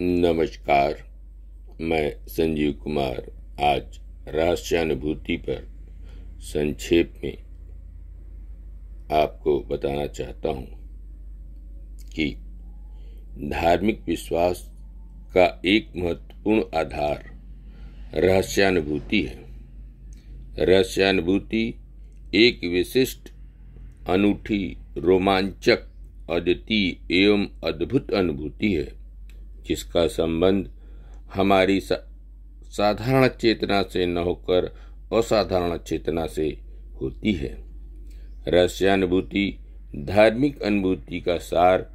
नमस्कार मैं संजीव कुमार आज राष्ट्रानुभूति पर संक्षेप में आपको बताना चाहता हूँ कि धार्मिक विश्वास का एक महत्वपूर्ण आधार रहस्यानुभूति है रहस्यानुभूति एक विशिष्ट अनूठी रोमांचक अद्वितीय एवं अद्भुत अनुभूति है जिसका संबंध हमारी सा, साधारण चेतना से न होकर असाधारण चेतना से होती है रहस्यानुभूति धार्मिक अनुभूति का सार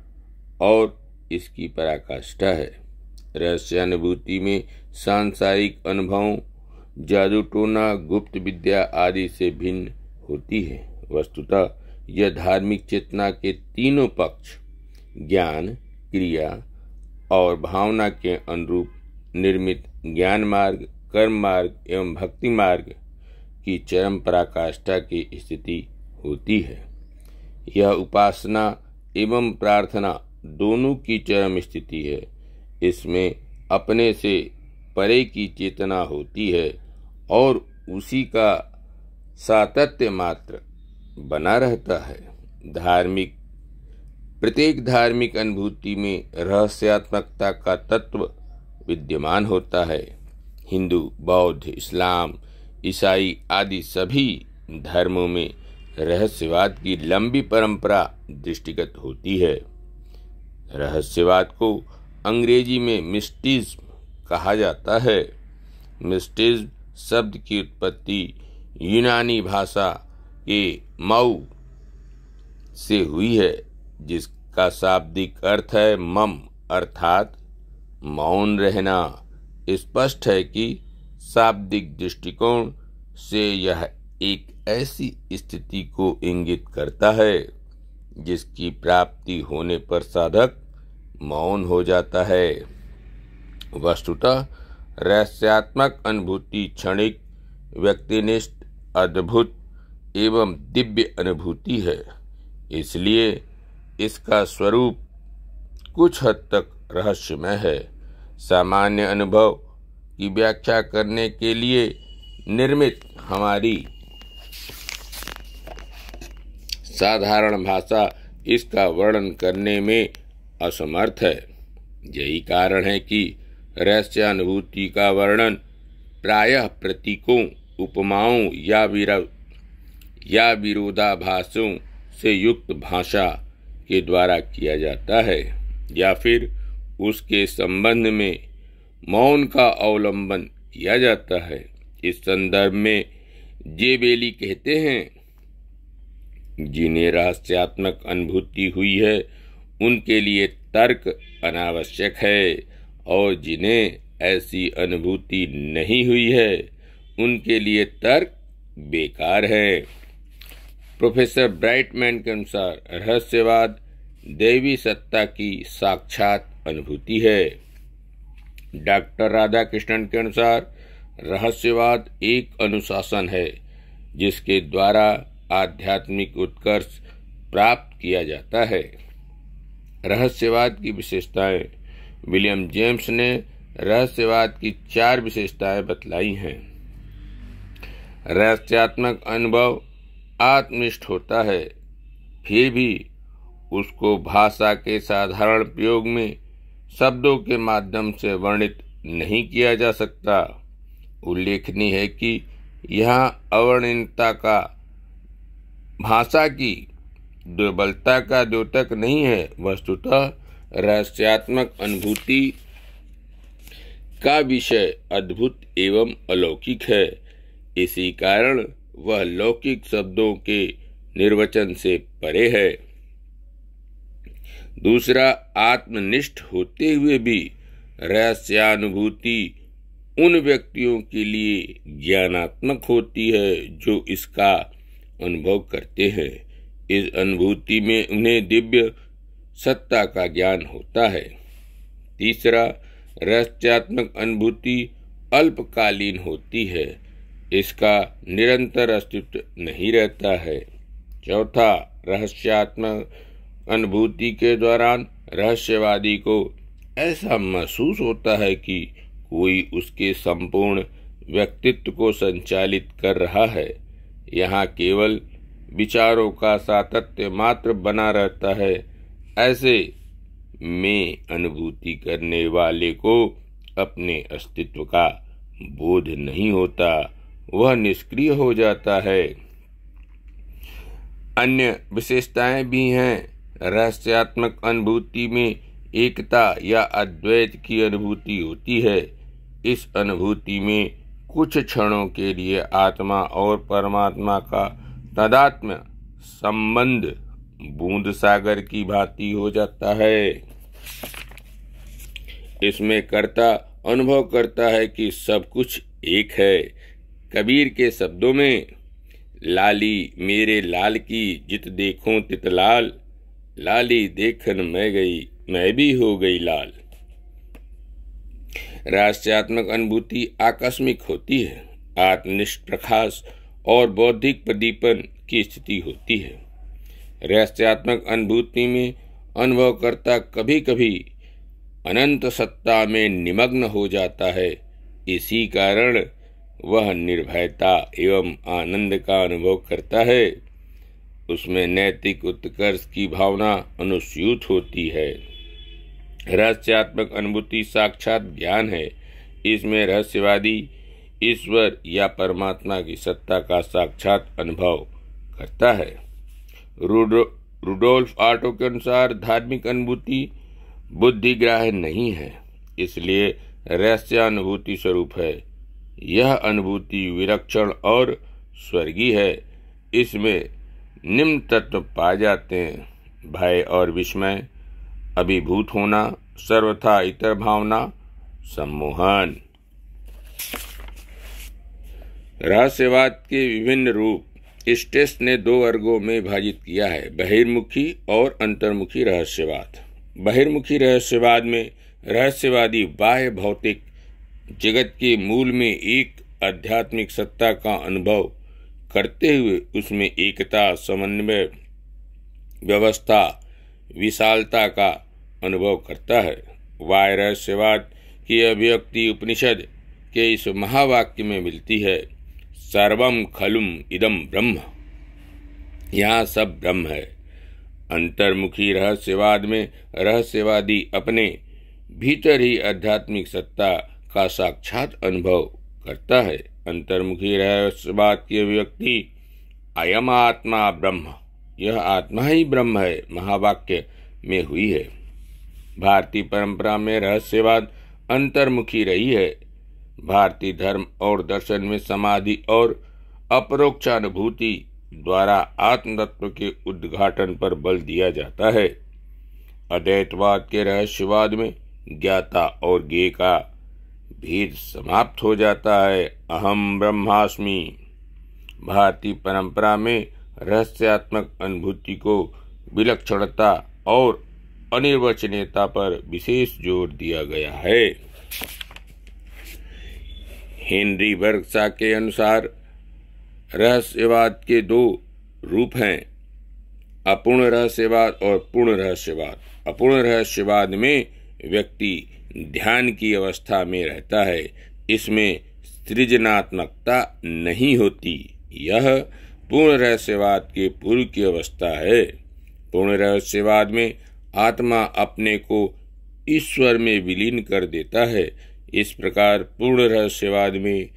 और इसकी पराकाष्ठा है रहस्यानुभूति में सांसारिक अनुभव जादू टोना गुप्त विद्या आदि से भिन्न होती है वस्तुतः यह धार्मिक चेतना के तीनों पक्ष ज्ञान क्रिया और भावना के अनुरूप निर्मित ज्ञान मार्ग कर्म मार्ग एवं भक्ति मार्ग की चरम पराकाष्ठा की स्थिति होती है यह उपासना एवं प्रार्थना दोनों की चरम स्थिति है इसमें अपने से परे की चेतना होती है और उसी का सातत्य मात्र बना रहता है धार्मिक प्रत्येक धार्मिक अनुभूति में रहस्यात्मकता का तत्व विद्यमान होता है हिंदू बौद्ध इस्लाम ईसाई आदि सभी धर्मों में रहस्यवाद की लंबी परंपरा दृष्टिगत होती है रहस्यवाद को अंग्रेजी में मिस्टिज्म कहा जाता है मिस्टिज्म शब्द की उत्पत्ति यूनानी भाषा के मऊ से हुई है जिसका शाब्दिक अर्थ है मम अर्थात मौन रहना स्पष्ट है कि शाब्दिक दृष्टिकोण से यह एक ऐसी स्थिति को इंगित करता है जिसकी प्राप्ति होने पर साधक मौन हो जाता है वस्तुतः रहस्यात्मक अनुभूति क्षणिक व्यक्तिनिष्ठ अद्भुत एवं दिव्य अनुभूति है इसलिए इसका स्वरूप कुछ हद तक रहस्यमय है सामान्य अनुभव की व्याख्या करने के लिए निर्मित हमारी साधारण भाषा इसका वर्णन करने में असमर्थ है यही कारण है कि रहस्यानुभूति का वर्णन प्रायः प्रतीकों उपमाओं या विरो या विरोधाभासों से युक्त भाषा के द्वारा किया जाता है या फिर उसके संबंध में मौन का अवलंबन किया जाता है इस संदर्भ में जे बेली कहते हैं जिन्हें रहस्यात्मक अनुभूति हुई है उनके लिए तर्क अनावश्यक है और जिन्हें ऐसी अनुभूति नहीं हुई है उनके लिए तर्क बेकार है प्रोफेसर ब्राइटमैन के अनुसार रहस्यवाद देवी सत्ता की साक्षात अनुभूति है डॉक्टर राधा कृष्णन के अनुसार रहस्यवाद एक अनुशासन है जिसके द्वारा आध्यात्मिक उत्कर्ष प्राप्त किया जाता है रहस्यवाद की विशेषताएं विलियम जेम्स ने रहस्यवाद की चार विशेषताएं बतलाई हैं रहस्यात्मक अनुभव आत्मनिष्ठ होता है फिर भी उसको भाषा के साधारण प्रयोग में शब्दों के माध्यम से वर्णित नहीं किया जा सकता उल्लेखनीय है कि यहाँ अवर्णनता का भाषा की दुर्बलता का द्योतक नहीं है वस्तुतः रहस्यात्मक अनुभूति का विषय अद्भुत एवं अलौकिक है इसी कारण वह लौकिक शब्दों के निर्वचन से परे है दूसरा आत्मनिष्ठ होते हुए भी रहस्यानुभूति उन व्यक्तियों के लिए ज्ञानात्मक होती है जो इसका अनुभव करते हैं इस अनुभूति में उन्हें दिव्य सत्ता का ज्ञान होता है तीसरा रहस्यात्मक अनुभूति अल्पकालीन होती है इसका निरंतर अस्तित्व नहीं रहता है चौथा रहस्यात्मक अनुभूति के दौरान रहस्यवादी को ऐसा महसूस होता है कि कोई उसके संपूर्ण व्यक्तित्व को संचालित कर रहा है यहाँ केवल विचारों का सातत्य मात्र बना रहता है ऐसे में अनुभूति करने वाले को अपने अस्तित्व का बोध नहीं होता वह निष्क्रिय हो जाता है अन्य विशेषताएं भी हैं रहस्यात्मक अनुभूति में एकता या अद्वैत की अनुभूति होती है इस अनुभूति में कुछ क्षणों के लिए आत्मा और परमात्मा का तदात्म संबंध बूंद सागर की भांति हो जाता है इसमें कर्ता अनुभव करता है कि सब कुछ एक है कबीर के शब्दों में लाली मेरे लाल की जित देखो तित लाल लाली देखन मैं गई मैं भी हो गई लाल राष्ट्रात्मक अनुभूति आकस्मिक होती है आत्मनिष्ठ प्रकाश और बौद्धिक प्रदीपन की स्थिति होती है रहस्यात्मक अनुभूति में अनुभवकर्ता कभी कभी अनंत सत्ता में निमग्न हो जाता है इसी कारण वह निर्भयता एवं आनंद का अनुभव करता है उसमें नैतिक उत्कर्ष की भावना अनुस्यूत होती है रहस्यात्मक अनुभूति साक्षात ज्ञान है इसमें रहस्यवादी ईश्वर या परमात्मा की सत्ता का साक्षात अनुभव करता है रूडो रूडोल्फ आटो के अनुसार धार्मिक अनुभूति बुद्धिग्राह्य नहीं है इसलिए रहस्यानुभूति स्वरूप है यह अनुभूति विरक्षण और स्वर्गीय है इसमें निम्न तत्व पाए जाते हैं भय और विस्मय अभिभूत होना सर्वथा इतर भावना सम्मोहन रहस्यवाद के विभिन्न रूप स्टेस ने दो वर्गों में विभाजित किया है बहिर्मुखी और अंतर्मुखी रहस्यवाद बहिर्मुखी रहस्यवाद में रहस्यवादी बाह्य भौतिक जगत के मूल में एक आध्यात्मिक सत्ता का अनुभव करते हुए उसमें एकता समन्वय व्यवस्था विशालता का अनुभव करता है वायरस्यवाद की अभिव्यक्ति उपनिषद के इस महावाक्य में मिलती है सर्वम खलुम इदम ब्रह्म यहाँ सब ब्रह्म है अंतर्मुखी रहस्यवाद में रहस्यवादी अपने भीतर ही आध्यात्मिक सत्ता का साक्षात अनुभव करता है अंतर्मुखी रहस्यवाद की अभिव्यक्ति अयम आत्मा ब्रह्म यह आत्मा ही ब्रह्म है महावाक्य में हुई है भारतीय परंपरा में रहस्यवाद अंतर्मुखी रही है भारतीय धर्म और दर्शन में समाधि और अपरोक्षानुभूति द्वारा आत्मतत्व के उद्घाटन पर बल दिया जाता है अद्वैतवाद के रहस्यवाद में ज्ञाता और गे का भेद समाप्त हो जाता है अहम ब्रह्मास्मि भारतीय परंपरा में रहस्यात्मक अनुभूति को विलक्षणता और अनिर्वचनीयता पर विशेष जोर दिया गया है हेनरी वर्गसा के अनुसार रहस्यवाद के दो रूप हैं अपूर्ण रहस्यवाद और पूर्ण रहस्यवाद अपूर्ण रहस्यवाद में व्यक्ति ध्यान की अवस्था में रहता है इसमें सृजनात्मकता नहीं होती यह पूर्ण रहस्यवाद के पूर्व की अवस्था है पूर्ण रहस्यवाद में आत्मा अपने को ईश्वर में विलीन कर देता है इस प्रकार पूर्ण रहस्यवाद में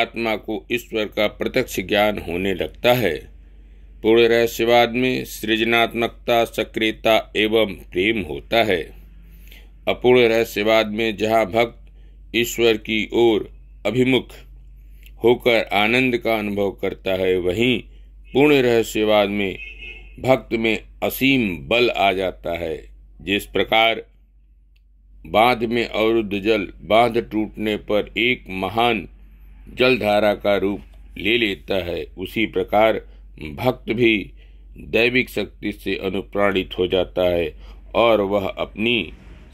आत्मा को ईश्वर का प्रत्यक्ष ज्ञान होने लगता है पूर्ण रहस्यवाद में सृजनात्मकता सक्रियता एवं प्रेम होता है अपूर्ण रहस्यवाद में जहाँ भक्त ईश्वर की ओर अभिमुख होकर आनंद का अनुभव करता है वहीं पूर्ण रहस्यवाद में भक्त में असीम बल आ जाता है जिस प्रकार बांध में अवरुद्ध जल बांध टूटने पर एक महान जलधारा का रूप ले लेता है उसी प्रकार भक्त भी दैविक शक्ति से अनुप्राणित हो जाता है और वह अपनी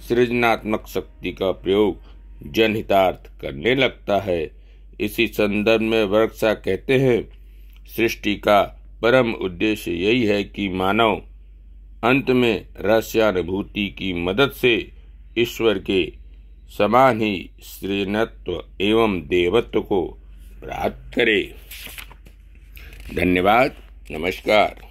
सृजनात्मक शक्ति का प्रयोग जनहितार्थ करने लगता है इसी संदर्भ में वर्षा कहते हैं सृष्टि का परम उद्देश्य यही है कि मानव अंत में रहस्यानुभूति की मदद से ईश्वर के समान ही श्रीनत्व एवं देवत्व को प्राप्त करे धन्यवाद नमस्कार